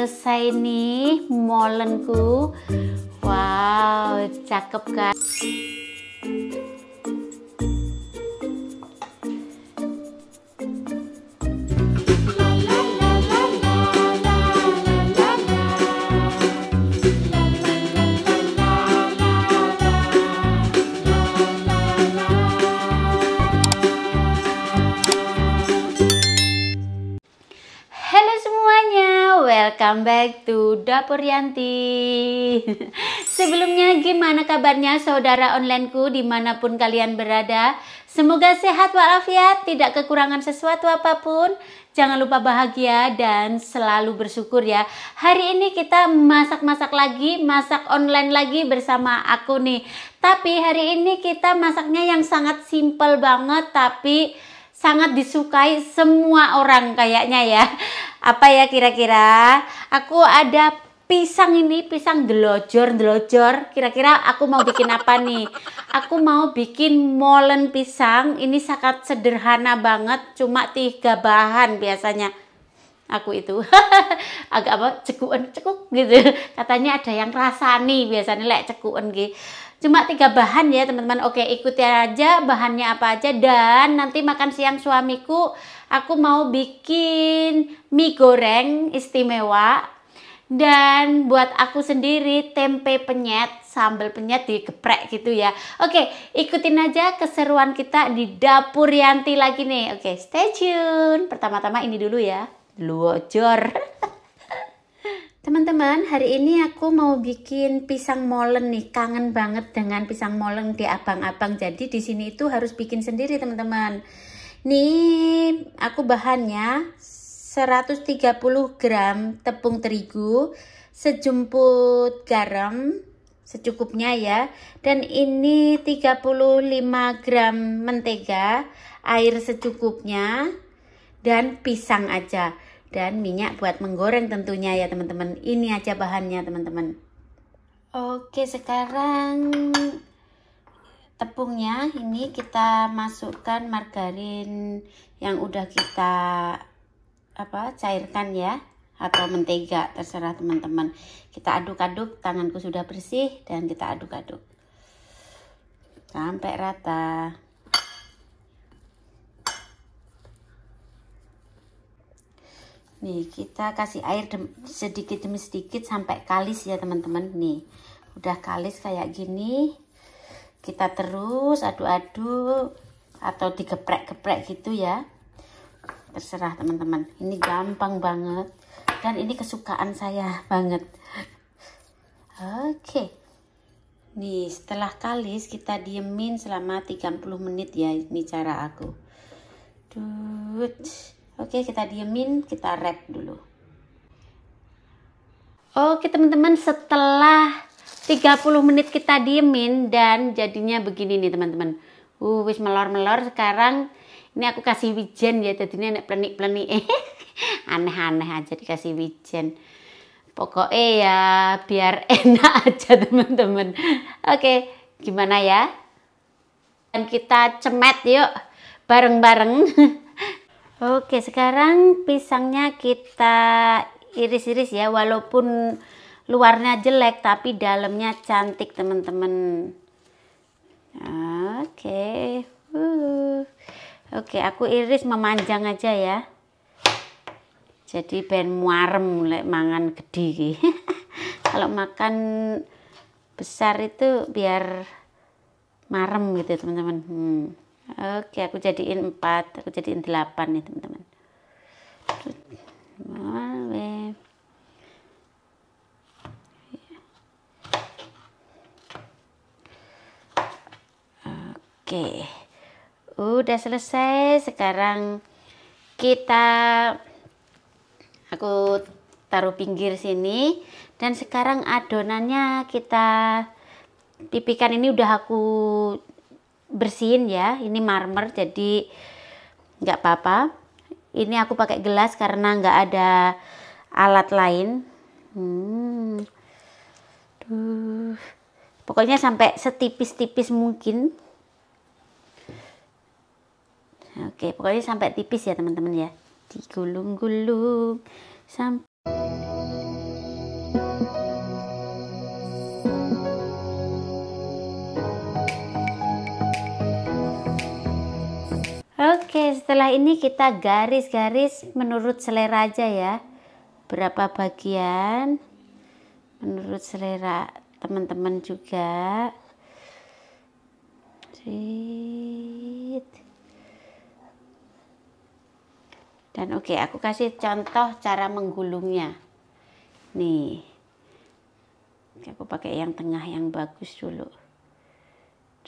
selesai nih molenku wow cakep kan welcome back to Dapur Yanti Sebelumnya gimana kabarnya saudara onlineku dimanapun kalian berada Semoga sehat walafiat, tidak kekurangan sesuatu apapun Jangan lupa bahagia dan selalu bersyukur ya Hari ini kita masak-masak lagi, masak online lagi bersama aku nih Tapi hari ini kita masaknya yang sangat simple banget tapi sangat disukai semua orang kayaknya ya. Apa ya kira-kira? Aku ada pisang ini, pisang delojor, delojor. Kira-kira aku mau bikin apa nih? Aku mau bikin molen pisang. Ini sangat sederhana banget, cuma tiga bahan biasanya. Aku itu agak apa cekuan cekuk gitu. Katanya ada yang rasani biasanya lek cekuan gitu cuma tiga bahan ya teman-teman oke ikuti aja bahannya apa aja dan nanti makan siang suamiku aku mau bikin mie goreng istimewa dan buat aku sendiri tempe penyet sambal penyet digeprek gitu ya oke ikutin aja keseruan kita di dapur Yanti lagi nih oke stay tune pertama-tama ini dulu ya luojor Teman-teman, hari ini aku mau bikin pisang molen nih. Kangen banget dengan pisang molen di abang-abang. Jadi di sini itu harus bikin sendiri, teman-teman. Nih, aku bahannya 130 gram tepung terigu, sejumput garam secukupnya ya. Dan ini 35 gram mentega, air secukupnya dan pisang aja dan minyak buat menggoreng tentunya ya teman-teman. Ini aja bahannya teman-teman. Oke, sekarang tepungnya ini kita masukkan margarin yang udah kita apa cairkan ya atau mentega terserah teman-teman. Kita aduk-aduk, tanganku sudah bersih dan kita aduk-aduk. Sampai rata. Nih, kita kasih air dem sedikit demi sedikit sampai kalis ya, teman-teman. Nih, udah kalis kayak gini. Kita terus aduk-aduk atau digeprek-geprek gitu ya. Terserah teman-teman. Ini gampang banget. Dan ini kesukaan saya banget. Oke. Nih, setelah kalis kita diemin selama 30 menit ya. Ini cara aku. Dude. Oke, kita diemin, kita wrap dulu. Oke, teman-teman, setelah 30 menit kita diemin dan jadinya begini nih, teman-teman. Uh, wis melor-melor sekarang ini aku kasih wijen ya jadinya enak plenik-plenik aneh-aneh aja dikasih wijen pokoknya ya biar enak aja teman-teman oke gimana ya dan kita cemet yuk bareng-bareng Oke, sekarang pisangnya kita iris-iris ya, walaupun luarnya jelek tapi dalamnya cantik, teman-teman. Oke. Uh. Oke, aku iris memanjang aja ya. Jadi ben muarem lek mangan gede Kalau makan besar itu biar marem gitu, teman-teman. Hmm oke aku jadiin 4 aku jadiin 8 nih teman-teman Oke, udah selesai. Sekarang kita aku taruh pinggir sini dan sekarang adonannya kita pipikan ini udah aku bersihin ya ini marmer jadi nggak apa-apa ini aku pakai gelas karena nggak ada alat lain hmm. Duh. pokoknya sampai setipis-tipis mungkin oke pokoknya sampai tipis ya teman-teman ya digulung-gulung sampai Oke, setelah ini kita garis-garis menurut selera aja ya. Berapa bagian menurut selera teman-teman juga. Dan oke, aku kasih contoh cara menggulungnya. Nih. Aku pakai yang tengah yang bagus dulu.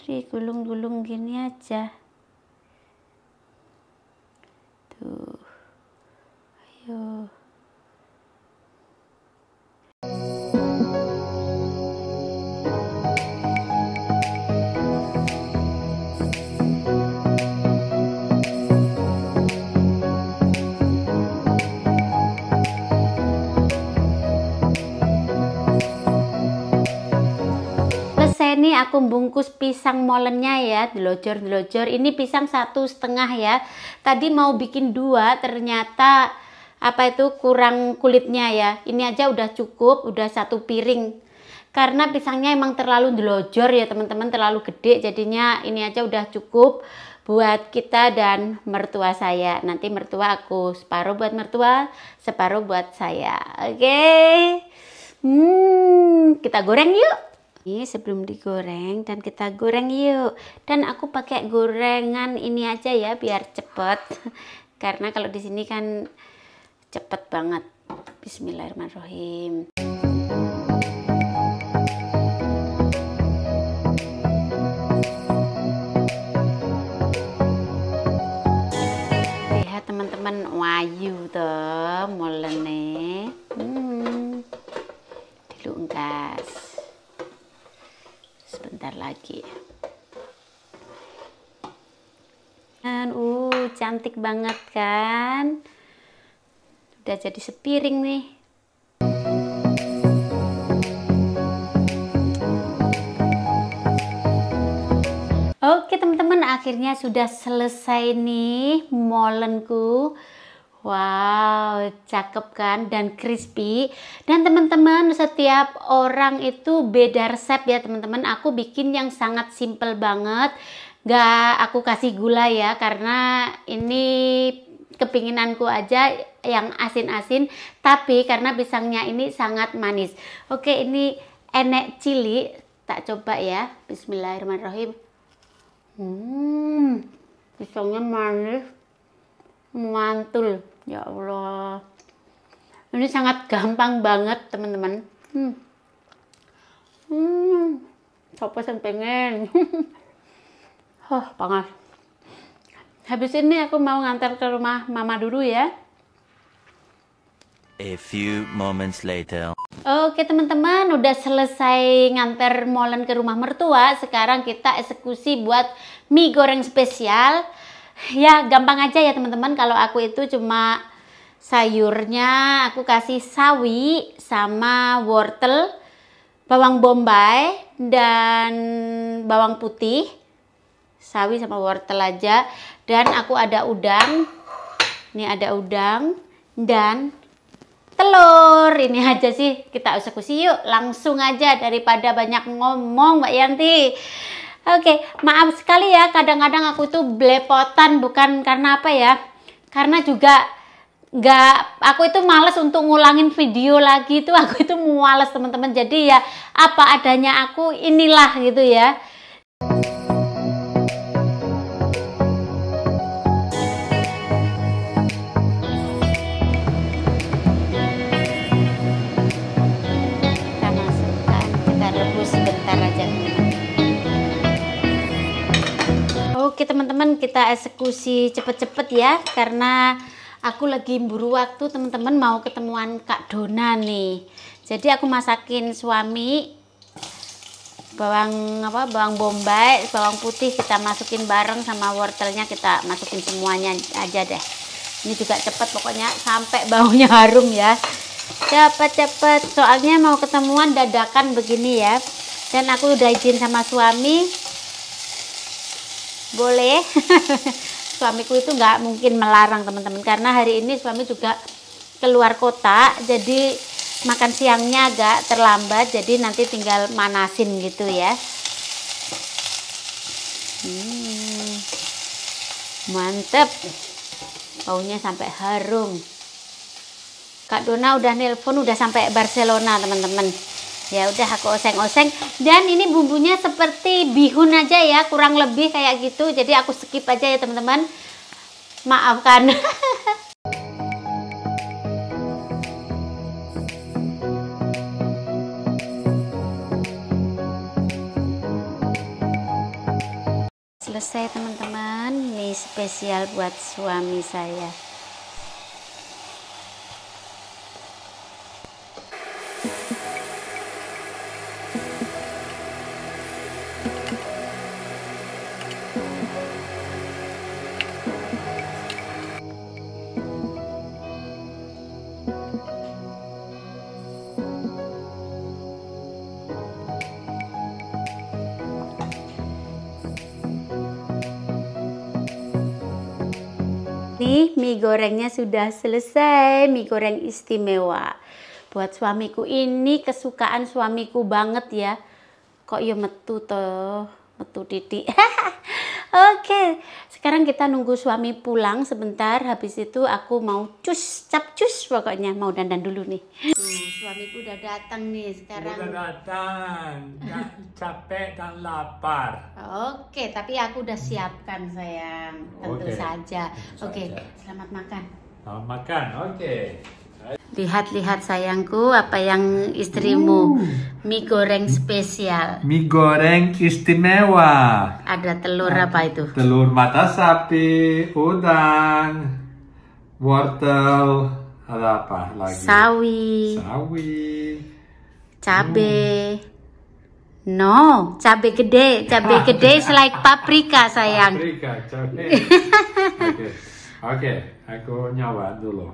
Gulung-gulung gini aja. aku bungkus pisang molennya ya delojor-delojor ini pisang satu setengah ya tadi mau bikin dua ternyata apa itu kurang kulitnya ya ini aja udah cukup udah satu piring karena pisangnya emang terlalu delojor ya teman-teman terlalu gede jadinya ini aja udah cukup buat kita dan mertua saya. Nanti mertua aku separuh buat mertua, separuh buat saya. Oke. Okay? Hmm, kita goreng yuk. Ini sebelum digoreng dan kita goreng yuk. Dan aku pakai gorengan ini aja ya biar cepet. Karena kalau di sini kan cepet banget. Bismillahirrahmanirrahim. Lihat teman-teman, wayu tuh mulai nih. lagi dan uh cantik banget kan udah jadi sepiring nih Oke teman-teman akhirnya sudah selesai nih molenku Wow, cakep kan dan crispy. Dan teman-teman, setiap orang itu beda resep ya teman-teman. Aku bikin yang sangat simple banget. Gak aku kasih gula ya karena ini kepinginanku aja yang asin-asin. Tapi karena pisangnya ini sangat manis. Oke, ini enek cili. Tak coba ya. Bismillahirrahmanirrahim. Hmm, pisangnya manis. Mantul ya Allah ini sangat gampang banget teman-teman hmm. hmm. siapa yang pengen oh panas habis ini aku mau ngantar ke rumah mama dulu ya A few moments later. Oke teman-teman, udah selesai nganter Molen ke rumah mertua. Sekarang kita eksekusi buat mie goreng spesial ya gampang aja ya teman-teman kalau aku itu cuma sayurnya aku kasih sawi sama wortel bawang bombay dan bawang putih sawi sama wortel aja dan aku ada udang ini ada udang dan telur ini aja sih kita usah kusi yuk langsung aja daripada banyak ngomong Mbak Yanti Oke, okay, maaf sekali ya kadang-kadang aku itu belepotan bukan karena apa ya? Karena juga nggak aku itu males untuk ngulangin video lagi itu aku itu mualas teman-teman. Jadi ya apa adanya aku inilah gitu ya. Kita masukkan, kita rebus sebentar aja. Oke teman-teman kita eksekusi cepet-cepet ya karena aku lagi buru waktu teman-teman mau ketemuan Kak Dona nih. Jadi aku masakin suami bawang apa bawang bombay, bawang putih kita masukin bareng sama wortelnya kita masukin semuanya aja deh. Ini juga cepet pokoknya sampai baunya harum ya. Cepet-cepet soalnya mau ketemuan dadakan begini ya. Dan aku udah izin sama suami boleh suamiku itu nggak mungkin melarang teman-teman karena hari ini suami juga keluar kota jadi makan siangnya agak terlambat jadi nanti tinggal manasin gitu ya hmm, mantep baunya sampai harum Kak Dona udah nelpon udah sampai Barcelona teman-teman ya udah aku oseng-oseng dan ini bumbunya seperti bihun aja ya kurang lebih kayak gitu jadi aku skip aja ya teman-teman maafkan selesai teman-teman ini spesial buat suami saya mie gorengnya sudah selesai, mie goreng istimewa. Buat suamiku ini kesukaan suamiku banget ya. Kok ya metu toh, metu titik. Oke, sekarang kita nunggu suami pulang sebentar. Habis itu aku mau cus, cap cus pokoknya mau dandan dulu nih suamiku udah datang nih sekarang. Udah datang, capek dan lapar. Oke, tapi aku udah siapkan sayang, tentu Oke. saja. Tentu Oke, saja. selamat makan. Selamat makan, oke. Lihat-lihat sayangku, apa yang istrimu uh. mie goreng spesial. Mie goreng istimewa. Ada telur apa itu? Telur mata sapi, udang, wortel. Ada apa lagi? Sawi. Sawi. Cabe. Hmm. No, cabe gede, cabe gede selain like paprika sayang. Paprika, cabe. Oke, okay. okay. aku nyawa dulu.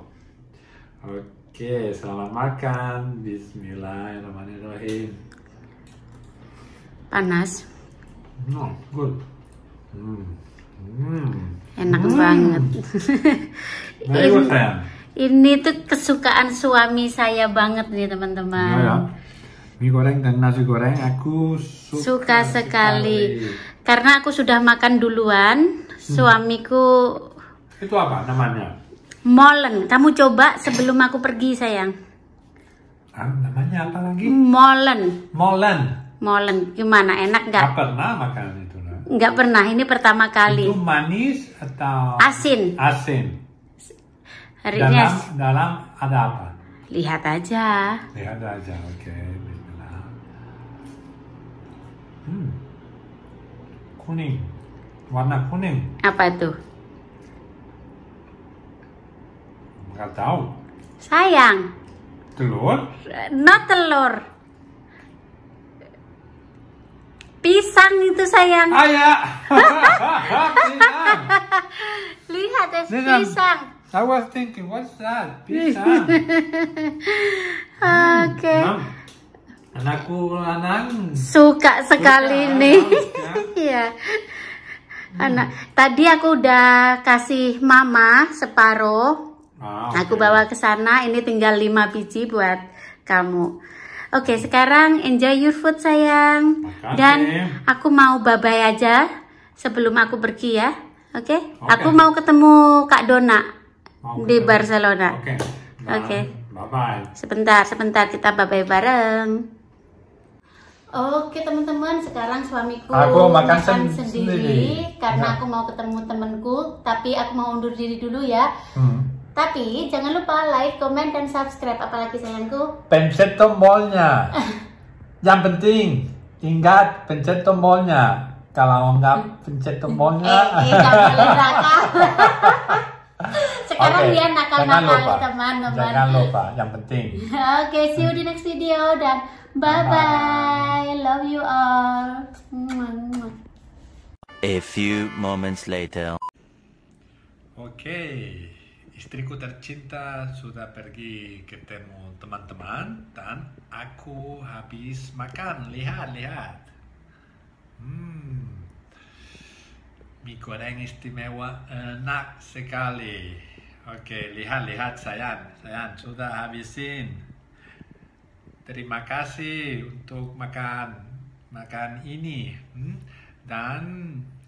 Oke, okay, selamat makan. Bismillahirrahmanirrahim. Panas. No, good. Hmm. Hmm. Enak hmm. banget. Very good, ini tuh kesukaan suami saya banget nih teman-teman. Ya, ya. Mie goreng dan nasi goreng aku suka, suka sekali. sekali. Karena aku sudah makan duluan, hmm. suamiku. Itu apa namanya? Molen. Kamu coba sebelum aku pergi sayang. Ah, namanya apa lagi? Molen. Molen. Molen. Gimana? Enak nggak? Gak pernah makan itu. Nggak pernah. Ini pertama kali. Itu manis atau? Asin. Asin. Hari dalam, dalam ada apa? Lihat aja. Lihat aja, oke. Okay. Hmm. Kuning. Warna kuning. Apa itu? Enggak tahu. Sayang. Telur? Not telur. Pisang itu sayang. ayah ya. Lihat es pisang. I was thinking, what's that? Pizza. Oke. Okay. Hmm, Anakku anak suka sekali suka, nih. Iya. Anak hmm. tadi aku udah kasih mama separuh. Ah, okay. Aku bawa ke sana, ini tinggal 5 biji buat kamu. Oke, okay, sekarang enjoy your food sayang. Makasih. Dan aku mau babay aja sebelum aku pergi ya. Oke? Okay? Okay. Aku mau ketemu Kak Dona di Barcelona. Oke. Okay. Oke. Okay. Bye bye. Sebentar, sebentar kita bye bye bareng. Oke teman-teman, sekarang suamiku aku makan, makan sen sendiri, sendiri karena iya. aku mau ketemu temanku, tapi aku mau undur diri dulu ya. Hmm. Tapi jangan lupa like, comment, dan subscribe apalagi sayangku. Pencet tombolnya. Yang penting ingat pencet tombolnya. Kalau enggak pencet tombolnya. eh, eh, sekarang okay. dia nakal-nakal teman-teman. Jangan lupa, yang penting. Oke, okay, see you di next video dan bye-bye. Love you all. A few moments later. Oke, okay. istriku tercinta sudah pergi ketemu teman-teman dan aku habis makan. Lihat, lihat. Hmm, mie goreng istimewa enak sekali. Oke, lihat-lihat sayang, sayang sudah habisin. Terima kasih untuk makan makan ini. Hmm? Dan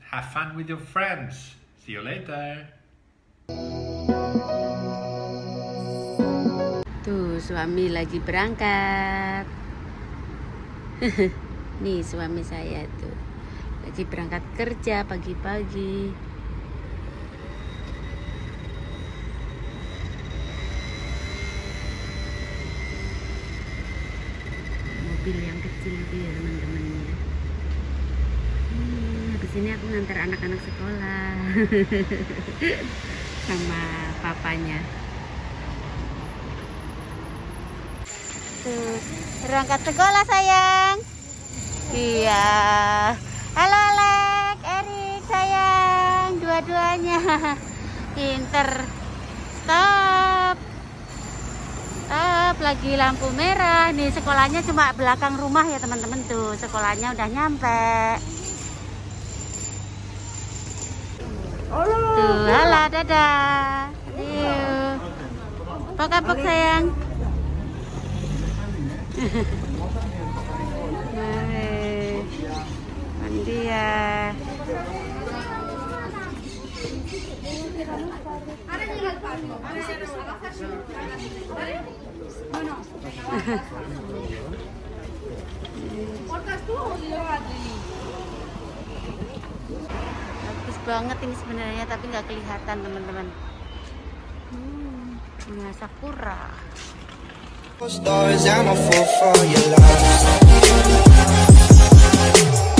have fun with your friends. See you later. Tuh, suami lagi berangkat. Nih, suami saya tuh lagi berangkat kerja pagi-pagi. mobil yang kecil itu ya teman-teman ya hmm, habis ini aku ngantar anak-anak sekolah sama papanya tuh berangkat sekolah sayang iya halo Alek Erik sayang dua-duanya pinter stop lagi lampu merah nih sekolahnya cuma belakang rumah ya teman-teman tuh sekolahnya udah nyampe tuh halo dadah pokok kabar sayang mandi ya Thank you. Bagus banget ini sebenarnya tapi nggak kelihatan teman-teman. Hmm, bunga sakura. I'm